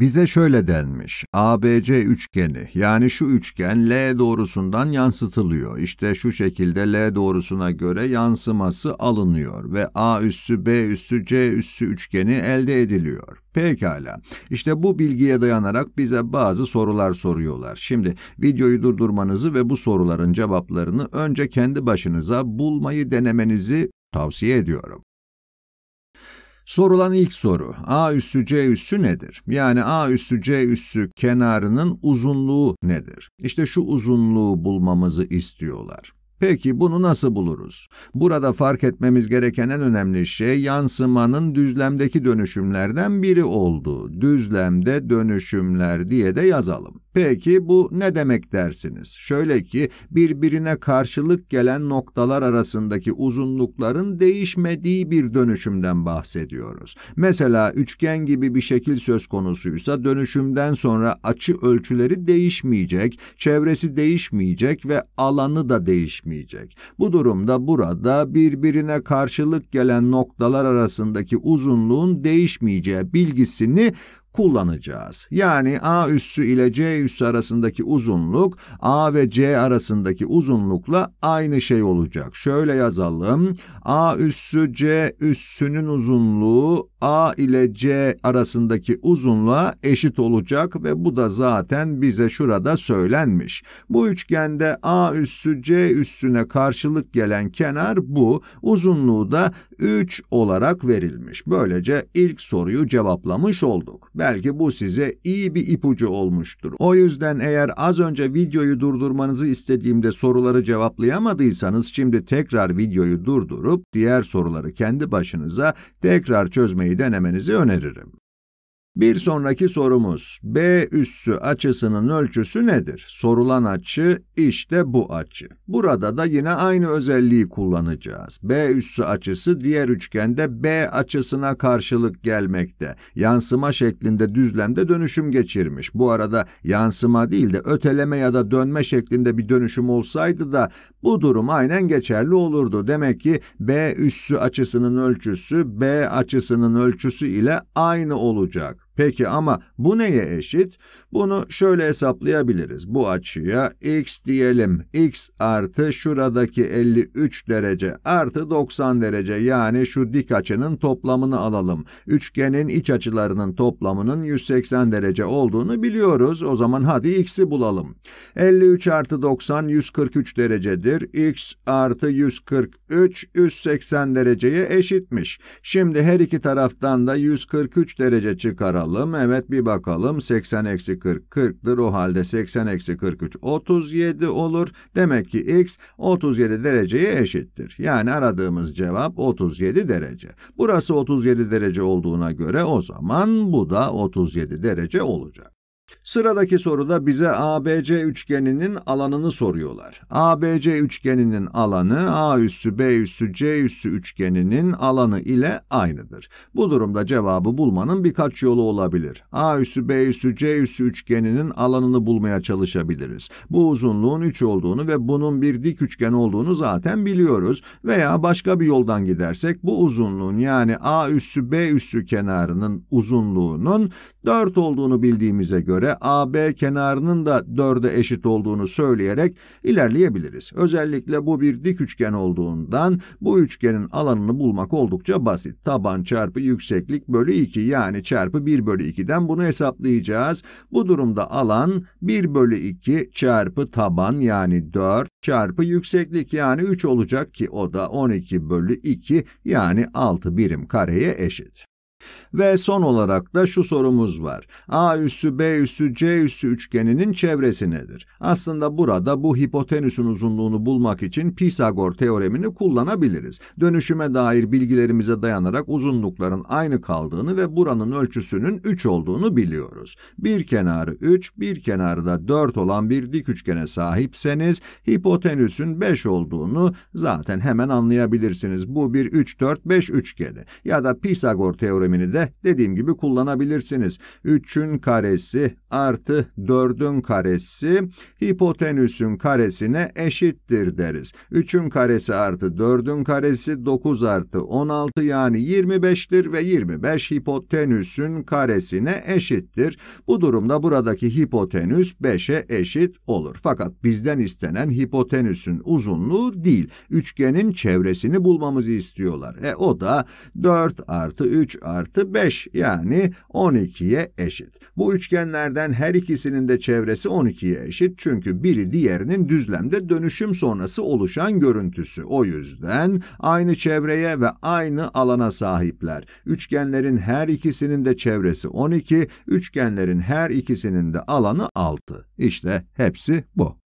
Bize şöyle denmiş, ABC üçgeni yani şu üçgen L doğrusundan yansıtılıyor. İşte şu şekilde L doğrusuna göre yansıması alınıyor ve A üssü B üssü C üssü üçgeni elde ediliyor. Pekala. işte bu bilgiye dayanarak bize bazı sorular soruyorlar. Şimdi videoyu durdurmanızı ve bu soruların cevaplarını önce kendi başınıza bulmayı denemenizi tavsiye ediyorum. Sorulan ilk soru A üssü C üssü nedir? Yani A üssü C üssü kenarının uzunluğu nedir? İşte şu uzunluğu bulmamızı istiyorlar. Peki bunu nasıl buluruz? Burada fark etmemiz gereken en önemli şey yansımanın düzlemdeki dönüşümlerden biri olduğu. Düzlemde dönüşümler diye de yazalım. Peki bu ne demek dersiniz? Şöyle ki birbirine karşılık gelen noktalar arasındaki uzunlukların değişmediği bir dönüşümden bahsediyoruz. Mesela üçgen gibi bir şekil söz konusuysa dönüşümden sonra açı ölçüleri değişmeyecek, çevresi değişmeyecek ve alanı da değişmeyecek. Bu durumda burada birbirine karşılık gelen noktalar arasındaki uzunluğun değişmeyeceği bilgisini kullanacağız. Yani A üssü ile C üssü arasındaki uzunluk A ve C arasındaki uzunlukla aynı şey olacak. Şöyle yazalım. A üssü C üssünün uzunluğu A ile C arasındaki uzunluğa eşit olacak ve bu da zaten bize şurada söylenmiş. Bu üçgende A üssü C üssüne karşılık gelen kenar bu. Uzunluğu da 3 olarak verilmiş. Böylece ilk soruyu cevaplamış olduk. Belki bu size iyi bir ipucu olmuştur. O yüzden eğer az önce videoyu durdurmanızı istediğimde soruları cevaplayamadıysanız şimdi tekrar videoyu durdurup diğer soruları kendi başınıza tekrar çözmeyi denemenizi öneririm. Bir sonraki sorumuz B üssü açısının ölçüsü nedir? Sorulan açı işte bu açı. Burada da yine aynı özelliği kullanacağız. B üssü açısı diğer üçgende B açısına karşılık gelmekte. Yansıma şeklinde düzlemde dönüşüm geçirmiş. Bu arada yansıma değil de öteleme ya da dönme şeklinde bir dönüşüm olsaydı da bu durum aynen geçerli olurdu. Demek ki B üssü açısının ölçüsü B açısının ölçüsü ile aynı olacak. Peki ama bu neye eşit? Bunu şöyle hesaplayabiliriz. Bu açıya x diyelim. x artı şuradaki 53 derece artı 90 derece yani şu dik açının toplamını alalım. Üçgenin iç açılarının toplamının 180 derece olduğunu biliyoruz. O zaman hadi x'i bulalım. 53 artı 90 143 derecedir. x artı 143 180 dereceye eşitmiş. Şimdi her iki taraftan da 143 derece çıkaralım bakalım. Evet bir bakalım. 80 eksi 40 40'dır. O halde 80 eksi 43 37 olur. Demek ki x 37 dereceye eşittir. Yani aradığımız cevap 37 derece. Burası 37 derece olduğuna göre o zaman bu da 37 derece olacak. Sıradaki soruda bize ABC üçgeninin alanını soruyorlar. ABC üçgeninin alanı A üssü B üssü C üssü üçgeninin alanı ile aynıdır. Bu durumda cevabı bulmanın birkaç yolu olabilir. A üssü B üssü C üssü üçgeninin alanını bulmaya çalışabiliriz. Bu uzunluğun 3 olduğunu ve bunun bir dik üçgen olduğunu zaten biliyoruz. Veya başka bir yoldan gidersek bu uzunluğun yani A üssü B üssü kenarının uzunluğunun 4 olduğunu bildiğimize göre göre AB kenarının da 4'e eşit olduğunu söyleyerek ilerleyebiliriz. Özellikle bu bir dik üçgen olduğundan bu üçgenin alanını bulmak oldukça basit. Taban çarpı yükseklik bölü 2 yani çarpı 1 bölü 2'den bunu hesaplayacağız. Bu durumda alan 1 bölü 2 çarpı taban yani 4 çarpı yükseklik yani 3 olacak ki o da 12 bölü 2 yani 6 birim kareye eşit. Ve son olarak da şu sorumuz var. A üssü B üssü C üssü üçgeninin çevresi nedir? Aslında burada bu hipotenüsün uzunluğunu bulmak için Pisagor teoremini kullanabiliriz. Dönüşüme dair bilgilerimize dayanarak uzunlukların aynı kaldığını ve buranın ölçüsünün 3 olduğunu biliyoruz. Bir kenarı 3, bir kenarı da 4 olan bir dik üçgene sahipseniz hipotenüsün 5 olduğunu zaten hemen anlayabilirsiniz. Bu bir 3 4 5 üçgeni ya da Pisagor teoremi teoremini de dediğim gibi kullanabilirsiniz. 3'ün karesi artı 4'ün karesi hipotenüsün karesine eşittir deriz. 3'ün karesi artı 4'ün karesi 9 artı 16 yani 25'tir ve 25 hipotenüsün karesine eşittir. Bu durumda buradaki hipotenüs 5'e eşit olur. Fakat bizden istenen hipotenüsün uzunluğu değil, üçgenin çevresini bulmamızı istiyorlar. E o da 4 artı 3 artı artı 5 yani 12'ye eşit. Bu üçgenlerden her ikisinin de çevresi 12'ye eşit çünkü biri diğerinin düzlemde dönüşüm sonrası oluşan görüntüsü. O yüzden aynı çevreye ve aynı alana sahipler. Üçgenlerin her ikisinin de çevresi 12, üçgenlerin her ikisinin de alanı 6. İşte hepsi bu.